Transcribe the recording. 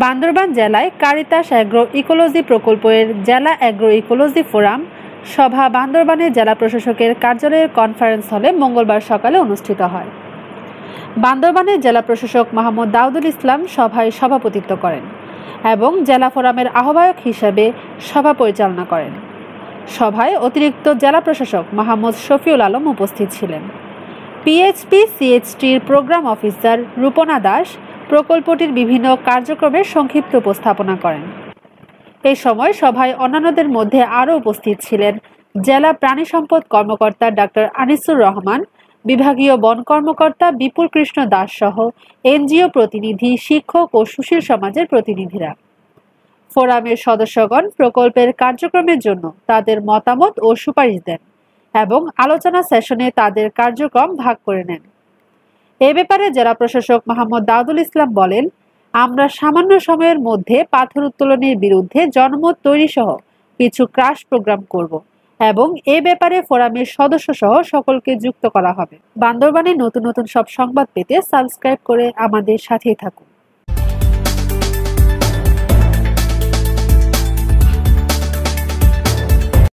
বান্দরবান জেলায় কারিতাস agro ecology প্রকল্পের জেলা অ্যাগ্রো ইকোলজি ফোরাম সভা বান্দরবানের জেলা প্রশাসকের কার্যালয়ের কনফারেন্স হলে মঙ্গলবার সকালে অনুষ্ঠিত হয় বান্দরবানের জেলা প্রশাসক মাহমুদ দাউদুল ইসলাম সভায় সভাপতিত্ব করেন এবং জেলা ফোরামের আহ্বায়ক হিসেবে সভা পরিচালনা করেন সভায় অতিরিক্ত জেলা প্রশাসক মাহমুদ শফিউল আলম উপস্থিত ছিলেন পিএইচপি সিএইচটির প্রোগ্রাম অফিসার রূপনা দাস প্রকল্পটির বিভিন্ন কার্যক্রমের সংক্ষিপ্ত উপস্থাপনা করেন এ সময় সভায় অন্যান্যদের মধ্যে আরও উপস্থিত ছিলেন জেলা প্রাণী সম্পদ কর্মকর্তা ডাক্তার আনিসুর রহমান বিভাগীয় বন কর্মকর্তা বিপুল কৃষ্ণ দাস সহ এনজিও প্রতিনিধি শিক্ষক ও সুশীল সমাজের প্রতিনিধিরা ফোরামের সদস্যগণ প্রকল্পের কার্যক্রমের জন্য তাদের মতামত ও সুপারিশ দেন এবং আলোচনা সেশনে তাদের কার্যক্রম ভাগ করে নেন এ ব্যাপারে জেলা প্রশাসক মোহাম্মদ দাউদুল ইসলাম বলেন আমরা সামান্য সময়ের মধ্যে পাথর উত্তোলনের বিরুদ্ধে জনমত তৈরি সহ কিছু ক্রাশ প্রোগ্রাম করব এবং এ ব্যাপারে ফোরামের সদস্য সহ সকলকে যুক্ত করা হবে বান্দরবানে নতুন নতুন সব সংবাদ পেতে সাবস্ক্রাইব করে আমাদের সাথেই থাকুন